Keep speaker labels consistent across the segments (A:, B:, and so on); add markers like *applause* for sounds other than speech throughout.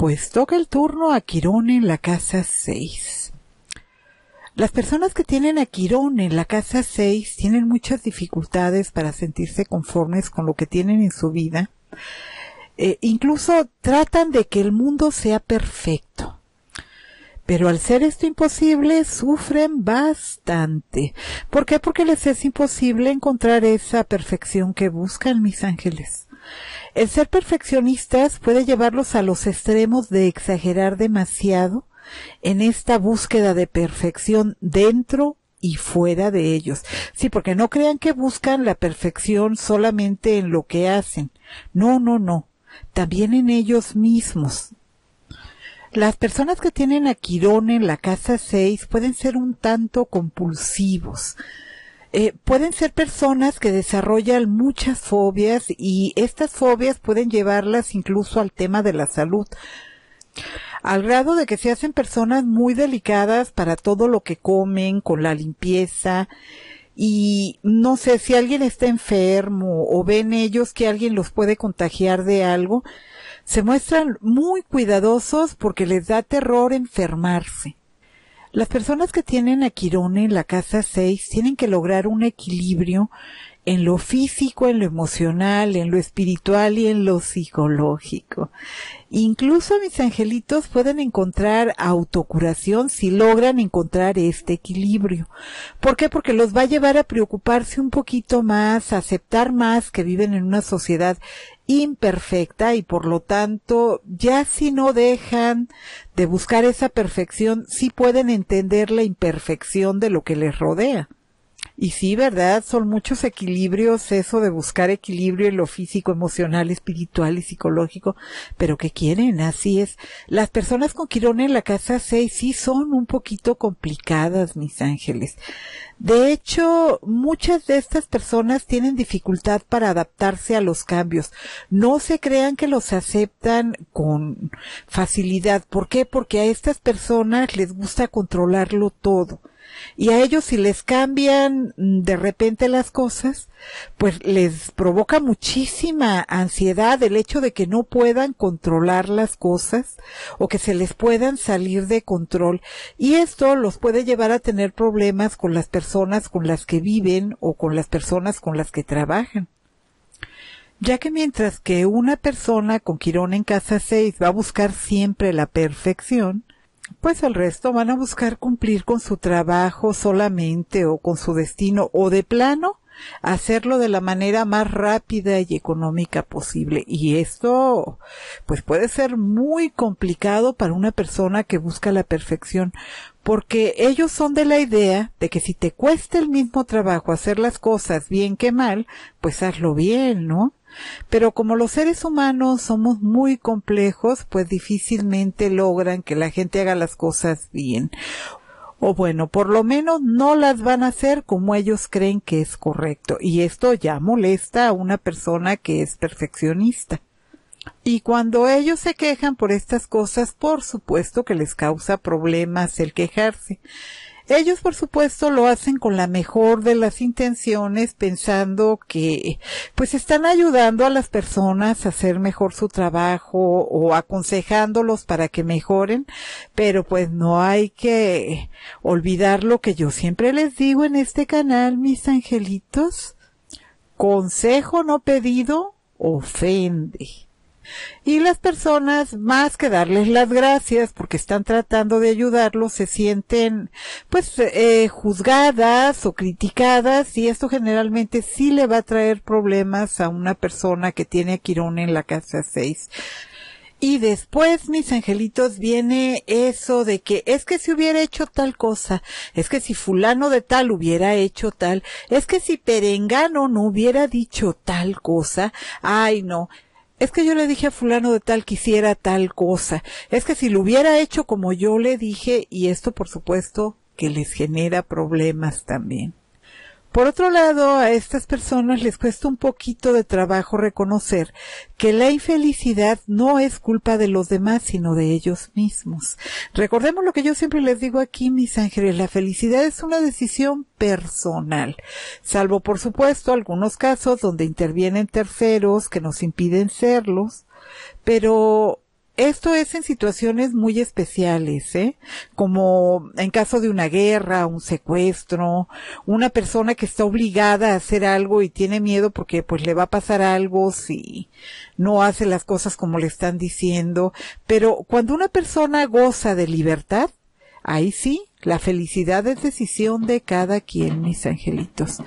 A: Pues toca el turno a Quirón en la casa 6. Las personas que tienen a Quirón en la casa 6 tienen muchas dificultades para sentirse conformes con lo que tienen en su vida. Eh, incluso tratan de que el mundo sea perfecto. Pero al ser esto imposible, sufren bastante. ¿Por qué? Porque les es imposible encontrar esa perfección que buscan mis ángeles. El ser perfeccionistas puede llevarlos a los extremos de exagerar demasiado en esta búsqueda de perfección dentro y fuera de ellos. Sí, porque no crean que buscan la perfección solamente en lo que hacen. No, no, no. También en ellos mismos. Las personas que tienen a Quirón en la casa 6 pueden ser un tanto compulsivos. Eh, pueden ser personas que desarrollan muchas fobias y estas fobias pueden llevarlas incluso al tema de la salud al grado de que se hacen personas muy delicadas para todo lo que comen, con la limpieza. Y no sé si alguien está enfermo o ven ellos que alguien los puede contagiar de algo, se muestran muy cuidadosos porque les da terror enfermarse. Las personas que tienen a Quirón en la casa 6 tienen que lograr un equilibrio en lo físico, en lo emocional, en lo espiritual y en lo psicológico. Incluso mis angelitos pueden encontrar autocuración si logran encontrar este equilibrio. ¿Por qué? Porque los va a llevar a preocuparse un poquito más, a aceptar más que viven en una sociedad imperfecta y por lo tanto ya si no dejan de buscar esa perfección, sí pueden entender la imperfección de lo que les rodea. Y sí, ¿verdad? Son muchos equilibrios, eso de buscar equilibrio en lo físico, emocional, espiritual y psicológico, pero que quieren, así es. Las personas con Quirón en la casa 6 sí son un poquito complicadas, mis ángeles. De hecho, muchas de estas personas tienen dificultad para adaptarse a los cambios. No se crean que los aceptan con facilidad. ¿Por qué? Porque a estas personas les gusta controlarlo todo y a ellos si les cambian mm, de repente las cosas, pues les provoca muchísima ansiedad el hecho de que no puedan controlar las cosas o que se les puedan salir de control. Y esto los puede llevar a tener problemas con las personas con las que viven o con las personas con las que trabajan ya que mientras que una persona con Quirón en casa 6 va a buscar siempre la perfección, pues el resto van a buscar cumplir con su trabajo solamente o con su destino o de plano hacerlo de la manera más rápida y económica posible. Y esto, pues puede ser muy complicado para una persona que busca la perfección, porque ellos son de la idea de que si te cuesta el mismo trabajo hacer las cosas bien que mal, pues hazlo bien, ¿no? Pero como los seres humanos somos muy complejos, pues difícilmente logran que la gente haga las cosas bien. O bueno, por lo menos no las van a hacer como ellos creen que es correcto. Y esto ya molesta a una persona que es perfeccionista. Y cuando ellos se quejan por estas cosas, por supuesto que les causa problemas el quejarse. Ellos, por supuesto, lo hacen con la mejor de las intenciones, pensando que, pues, están ayudando a las personas a hacer mejor su trabajo o aconsejándolos para que mejoren, pero pues no hay que olvidar lo que yo siempre les digo en este canal, mis angelitos. Consejo no pedido ofende y las personas más que darles las gracias porque están tratando de ayudarlos se sienten pues eh, juzgadas o criticadas y esto generalmente sí le va a traer problemas a una persona que tiene a Quirón en la casa 6. Y después, mis angelitos, viene eso de que es que si hubiera hecho tal cosa, es que si fulano de tal hubiera hecho tal, es que si perengano no hubiera dicho tal cosa, ay no, es que yo le dije a fulano de tal que hiciera tal cosa, es que si lo hubiera hecho como yo le dije, y esto por supuesto que les genera problemas también. Por otro lado, a estas personas les cuesta un poquito de trabajo reconocer que la infelicidad no es culpa de los demás, sino de ellos mismos. Recordemos lo que yo siempre les digo aquí, mis ángeles, la felicidad es una decisión personal, salvo por supuesto algunos casos donde intervienen terceros que nos impiden serlos, pero esto es en situaciones muy especiales, ¿eh? como en caso de una guerra, un secuestro, una persona que está obligada a hacer algo y tiene miedo porque pues le va a pasar algo si no hace las cosas como le están diciendo. Pero cuando una persona goza de libertad, ahí sí, la felicidad es decisión de cada quien, mis angelitos.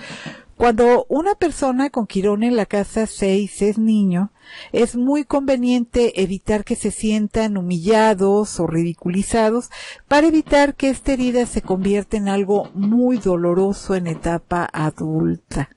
A: Cuando una persona con Quirón en la casa 6 es niño, es muy conveniente evitar que se sientan humillados o ridiculizados para evitar que esta herida se convierta en algo muy doloroso en etapa adulta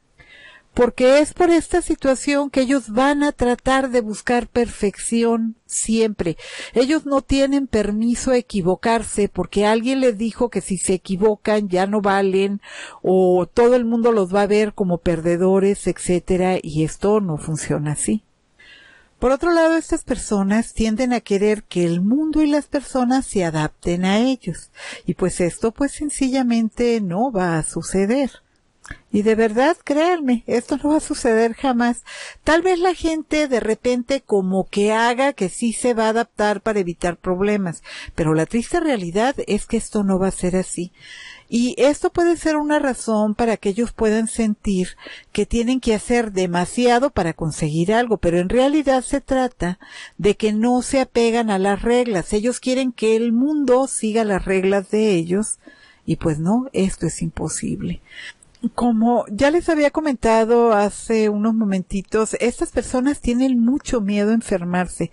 A: porque es por esta situación que ellos van a tratar de buscar perfección siempre. Ellos no tienen permiso a equivocarse porque alguien les dijo que si se equivocan ya no valen o todo el mundo los va a ver como perdedores, etcétera, y esto no funciona así. Por otro lado, estas personas tienden a querer que el mundo y las personas se adapten a ellos, y pues esto pues sencillamente no va a suceder. Y de verdad, créanme, esto no va a suceder jamás. Tal vez la gente de repente como que haga que sí se va a adaptar para evitar problemas, pero la triste realidad es que esto no va a ser así. Y esto puede ser una razón para que ellos puedan sentir que tienen que hacer demasiado para conseguir algo, pero en realidad se trata de que no se apegan a las reglas. Ellos quieren que el mundo siga las reglas de ellos y pues no, esto es imposible. Como ya les había comentado hace unos momentitos, estas personas tienen mucho miedo a enfermarse.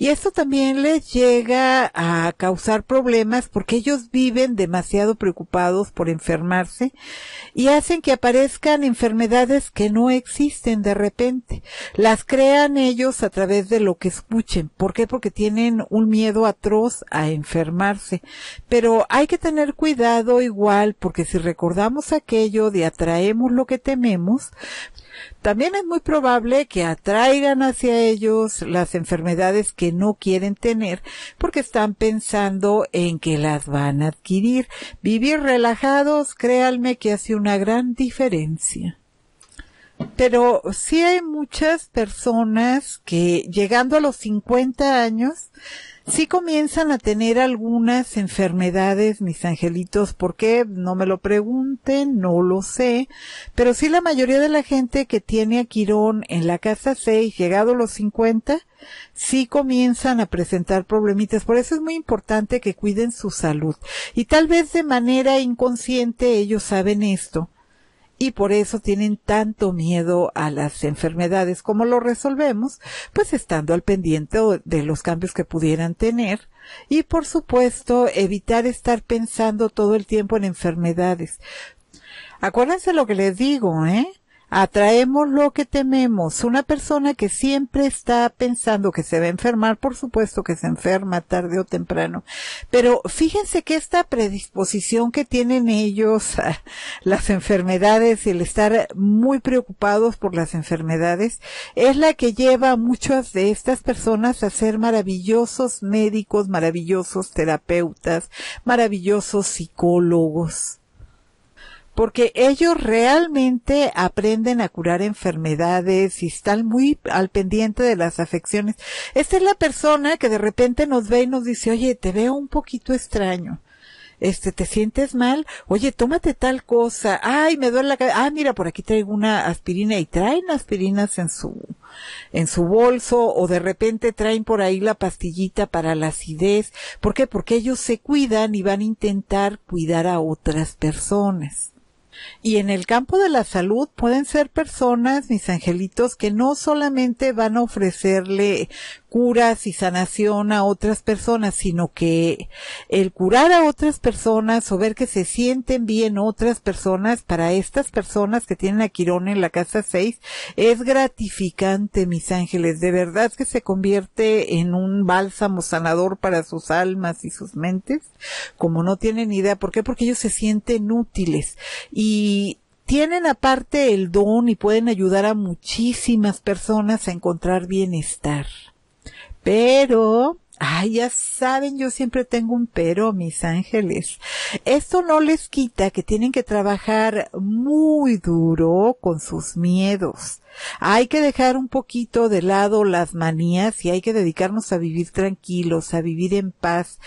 A: Y esto también les llega a causar problemas porque ellos viven demasiado preocupados por enfermarse y hacen que aparezcan enfermedades que no existen de repente. Las crean ellos a través de lo que escuchen. ¿Por qué? Porque tienen un miedo atroz a enfermarse. Pero hay que tener cuidado igual porque si recordamos aquello de atraemos lo que tememos, también es muy probable que atraigan hacia ellos las enfermedades que no quieren tener porque están pensando en que las van a adquirir. Vivir relajados, créanme que hace una gran diferencia pero sí hay muchas personas que llegando a los 50 años, sí comienzan a tener algunas enfermedades, mis angelitos, ¿por qué? No me lo pregunten, no lo sé, pero sí la mayoría de la gente que tiene a Quirón en la casa 6, llegado a los 50, sí comienzan a presentar problemitas. Por eso es muy importante que cuiden su salud. Y tal vez de manera inconsciente ellos saben esto, y por eso tienen tanto miedo a las enfermedades. como lo resolvemos? Pues estando al pendiente de los cambios que pudieran tener y por supuesto evitar estar pensando todo el tiempo en enfermedades. Acuérdense lo que les digo, ¿eh? Atraemos lo que tememos. Una persona que siempre está pensando que se va a enfermar, por supuesto que se enferma tarde o temprano. Pero fíjense que esta predisposición que tienen ellos a *laughs* las enfermedades y el estar muy preocupados por las enfermedades es la que lleva a muchas de estas personas a ser maravillosos médicos, maravillosos terapeutas, maravillosos psicólogos porque ellos realmente aprenden a curar enfermedades y están muy al pendiente de las afecciones. Esta es la persona que de repente nos ve y nos dice, oye, te veo un poquito extraño este, te sientes mal, oye, tómate tal cosa, ay, me duele la cabeza, ah, mira, por aquí traigo una aspirina y traen aspirinas en su, en su bolso o de repente traen por ahí la pastillita para la acidez. ¿Por qué? Porque ellos se cuidan y van a intentar cuidar a otras personas. Y en el campo de la salud pueden ser personas, mis angelitos, que no solamente van a ofrecerle curas y sanación a otras personas, sino que el curar a otras personas o ver que se sienten bien otras personas, para estas personas que tienen a Quirón en la casa 6, es gratificante, mis ángeles. De verdad que se convierte en un bálsamo sanador para sus almas y sus mentes, como no tienen idea. ¿Por qué? Porque ellos se sienten útiles. Y tienen aparte el don y pueden ayudar a muchísimas personas a encontrar bienestar. Pero, ay, ya saben, yo siempre tengo un pero, mis ángeles. Esto no les quita que tienen que trabajar muy duro con sus miedos. Hay que dejar un poquito de lado las manías y hay que dedicarnos a vivir tranquilos, a vivir en paz.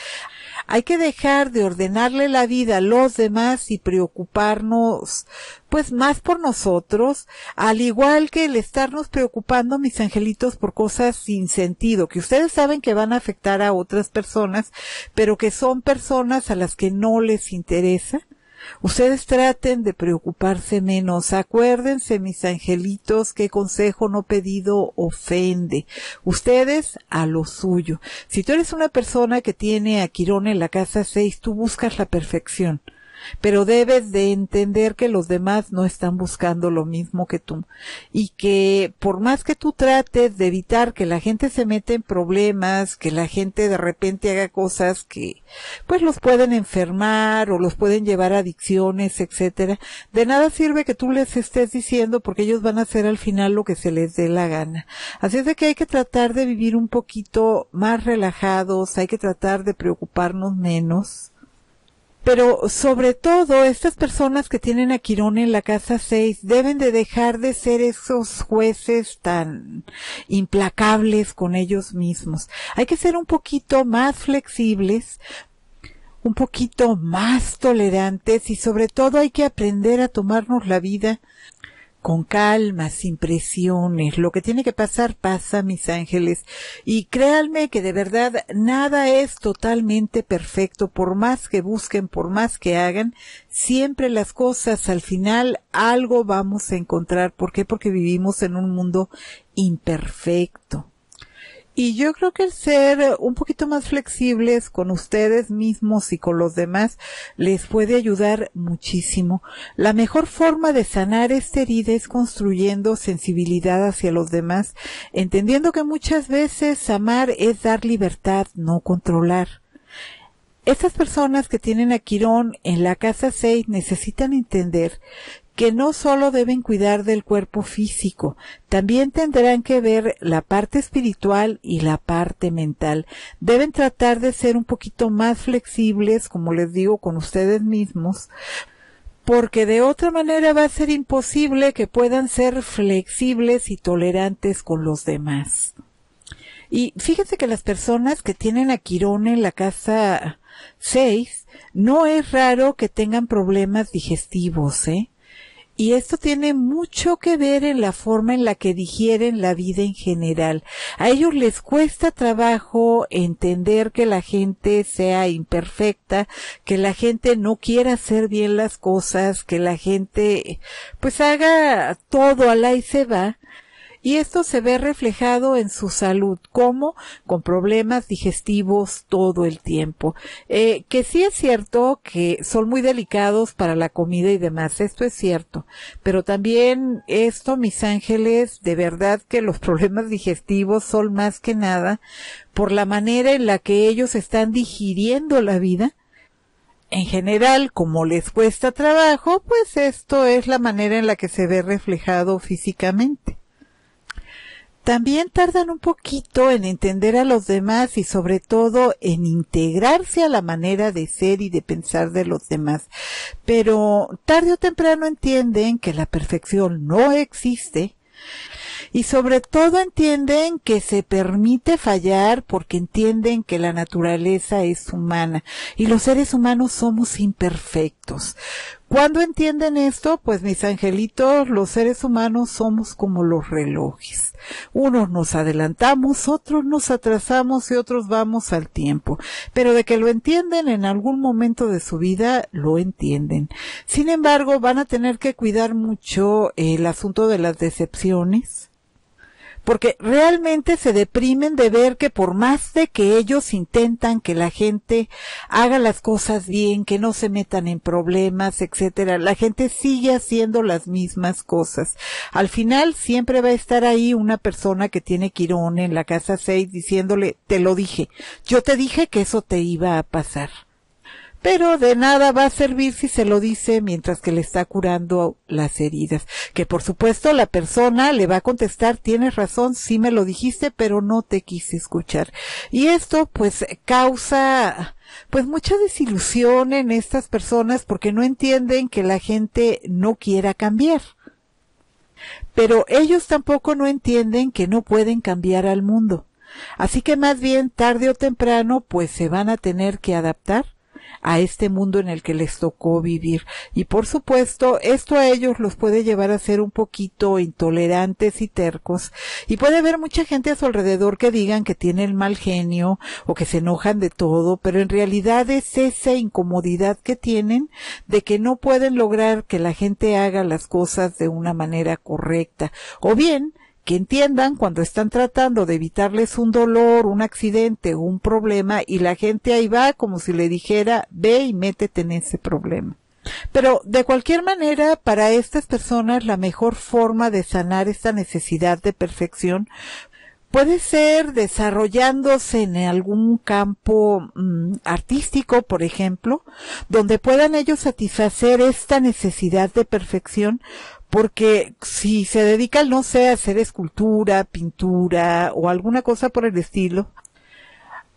A: Hay que dejar de ordenarle la vida a los demás y preocuparnos pues más por nosotros, al igual que el estarnos preocupando, mis angelitos, por cosas sin sentido, que ustedes saben que van a afectar a otras personas, pero que son personas a las que no les interesa Ustedes traten de preocuparse menos. Acuérdense, mis angelitos, que consejo no pedido ofende. Ustedes a lo suyo. Si tú eres una persona que tiene a Quirón en la casa seis, tú buscas la perfección pero debes de entender que los demás no están buscando lo mismo que tú y que por más que tú trates de evitar que la gente se mete en problemas, que la gente de repente haga cosas que pues los pueden enfermar o los pueden llevar a adicciones, etcétera, de nada sirve que tú les estés diciendo porque ellos van a hacer al final lo que se les dé la gana. Así es de que hay que tratar de vivir un poquito más relajados, hay que tratar de preocuparnos menos pero sobre todo estas personas que tienen a Quirón en la casa 6 deben de dejar de ser esos jueces tan implacables con ellos mismos. Hay que ser un poquito más flexibles, un poquito más tolerantes y sobre todo hay que aprender a tomarnos la vida con calma, sin presiones. Lo que tiene que pasar, pasa, mis ángeles. Y créanme que de verdad nada es totalmente perfecto. Por más que busquen, por más que hagan, siempre las cosas al final algo vamos a encontrar. ¿Por qué? Porque vivimos en un mundo imperfecto. Y yo creo que el ser eh, un poquito más flexibles con ustedes mismos y con los demás les puede ayudar muchísimo. La mejor forma de sanar esta herida es construyendo sensibilidad hacia los demás, entendiendo que muchas veces amar es dar libertad, no controlar. Estas personas que tienen a Quirón en la casa 6 necesitan entender que no solo deben cuidar del cuerpo físico, también tendrán que ver la parte espiritual y la parte mental. Deben tratar de ser un poquito más flexibles, como les digo, con ustedes mismos, porque de otra manera va a ser imposible que puedan ser flexibles y tolerantes con los demás. Y fíjense que las personas que tienen a Quirón en la casa 6, no es raro que tengan problemas digestivos, ¿eh? Y esto tiene mucho que ver en la forma en la que digieren la vida en general. A ellos les cuesta trabajo entender que la gente sea imperfecta, que la gente no quiera hacer bien las cosas, que la gente pues haga todo a la se va y esto se ve reflejado en su salud, como con problemas digestivos todo el tiempo. Eh, que sí es cierto que son muy delicados para la comida y demás, esto es cierto, pero también esto, mis ángeles, de verdad que los *laughs* problemas digestivos son más que nada por la manera en la que ellos están digiriendo la vida en general, como les cuesta trabajo, pues esto es la manera en la que se ve reflejado físicamente también tardan un poquito en entender a los demás y sobre todo en integrarse a la manera de ser y de pensar de los demás. Pero tarde o temprano entienden que la perfección no existe y sobre todo entienden que se permite fallar porque entienden que la naturaleza es humana y los seres humanos somos imperfectos. Cuando entienden esto, pues mis angelitos, los seres humanos somos como los relojes. Unos nos adelantamos, otros nos atrasamos y otros vamos al tiempo. Pero de que lo entienden en algún momento de su vida, lo entienden. Sin embargo, van a tener que cuidar mucho el asunto de las decepciones porque realmente se deprimen de ver que por más de que ellos intentan que la gente haga las cosas bien, que no se metan en problemas, etcétera, la gente sigue haciendo las mismas cosas. Al final siempre va a estar ahí una persona que tiene Quirón en la casa 6 diciéndole, te lo dije, yo te dije que eso te iba a pasar pero de nada va a servir si se lo dice mientras que le está curando las heridas. Que por supuesto la persona le va a contestar, tienes razón, sí me lo dijiste, pero no te quise escuchar. Y esto pues causa pues mucha desilusión en estas personas porque no entienden que la gente no quiera cambiar. Pero ellos tampoco no entienden que no pueden cambiar al mundo. Así que más bien tarde o temprano pues se van a tener que adaptar a este mundo en el que les tocó vivir. Y por supuesto, esto a ellos los puede llevar a ser un poquito intolerantes y tercos. Y puede haber mucha gente a su alrededor que digan que tiene el mal genio o que se enojan de todo, pero en realidad es esa incomodidad que tienen de que no pueden lograr que la gente haga las cosas de una manera correcta. O bien, que entiendan cuando están tratando de evitarles un dolor, un accidente, un problema y la gente ahí va como si le dijera ve y métete en ese problema. Pero de cualquier manera, para estas personas la mejor forma de sanar esta necesidad de perfección puede ser desarrollándose en algún campo mm, artístico, por ejemplo, donde puedan ellos satisfacer esta necesidad de perfección porque si se dedica no sé a hacer escultura, pintura o alguna cosa por el estilo,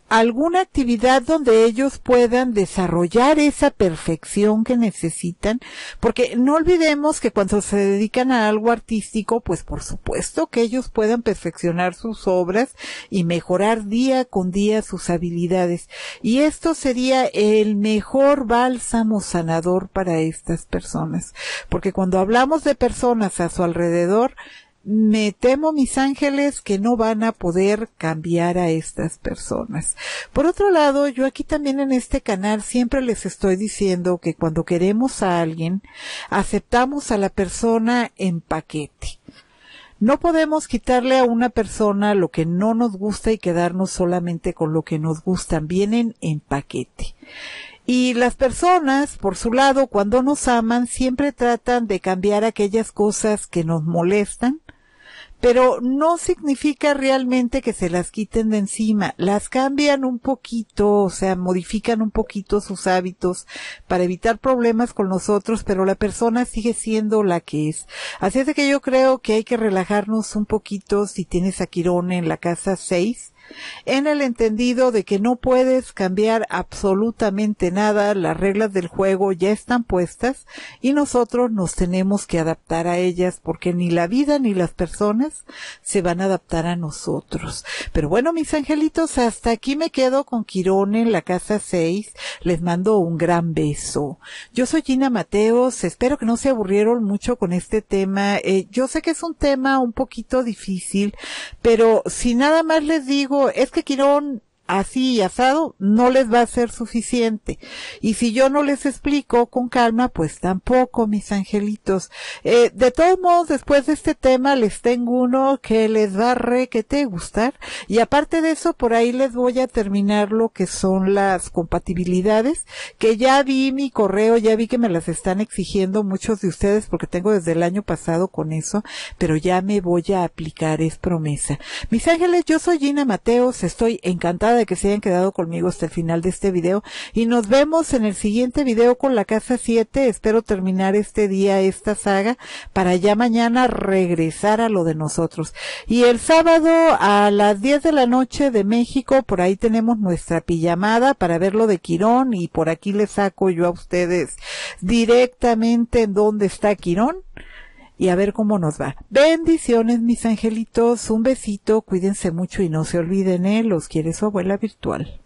A: alguna actividad donde ellos puedan desarrollar esa perfección que necesitan, porque no olvidemos que cuando se dedican a algo artístico, pues por supuesto que ellos puedan perfeccionar sus obras y mejorar día con día sus habilidades. Y esto sería el mejor bálsamo sanador para estas personas, porque cuando hablamos de personas a su alrededor, me temo, mis ángeles, que no van a poder cambiar a estas personas. Por otro lado, yo aquí también en este canal siempre les estoy diciendo que cuando queremos a alguien, aceptamos a la persona en paquete. No podemos quitarle a una persona lo que no nos gusta y quedarnos solamente con lo que nos gustan. Vienen en paquete. Y las personas, por su lado, cuando nos aman, siempre tratan de cambiar aquellas cosas que nos molestan pero no significa realmente que se las quiten de encima, las cambian un poquito, o sea, modifican un poquito sus hábitos para evitar problemas con nosotros, pero la persona sigue siendo la que es. Así es de que yo creo que hay que relajarnos un poquito si tienes a Quirón en la casa 6, en el entendido de que no puedes cambiar absolutamente nada, las reglas del juego ya están puestas y nosotros nos tenemos que adaptar a ellas porque ni la vida ni las personas se van a adaptar a nosotros. Pero bueno, mis angelitos, hasta aquí me quedo con Quirón en la casa 6. Les mando un gran beso. Yo soy Gina Mateos, espero que no se aburrieron mucho con este tema. Eh, yo sé que es un tema un poquito difícil, pero si nada más les digo es que Quirón así y asado, no les va a ser suficiente. Y si yo no les explico con calma, pues tampoco, mis angelitos. Eh, de todos modos, después de este tema, les tengo uno que les va a re que te gustar. Y aparte de eso, por ahí les voy a terminar lo que son las compatibilidades, que ya vi mi correo, ya vi que me las están exigiendo muchos de ustedes, porque tengo desde el año pasado con eso, pero ya me voy a aplicar, es promesa. Mis ángeles, yo soy Gina Mateos, estoy encantada de que se hayan quedado conmigo hasta el final de este video y nos vemos en el siguiente video con la casa 7. Espero terminar este día esta saga para ya mañana regresar a lo de nosotros. Y el sábado a las 10 de la noche de México, por ahí tenemos nuestra pijamada para ver lo de Quirón y por aquí les saco yo a ustedes directamente en dónde está Quirón y a ver cómo nos va. Bendiciones, mis angelitos, un besito, cuídense mucho y no se olviden, ¿eh? los quiere su abuela virtual.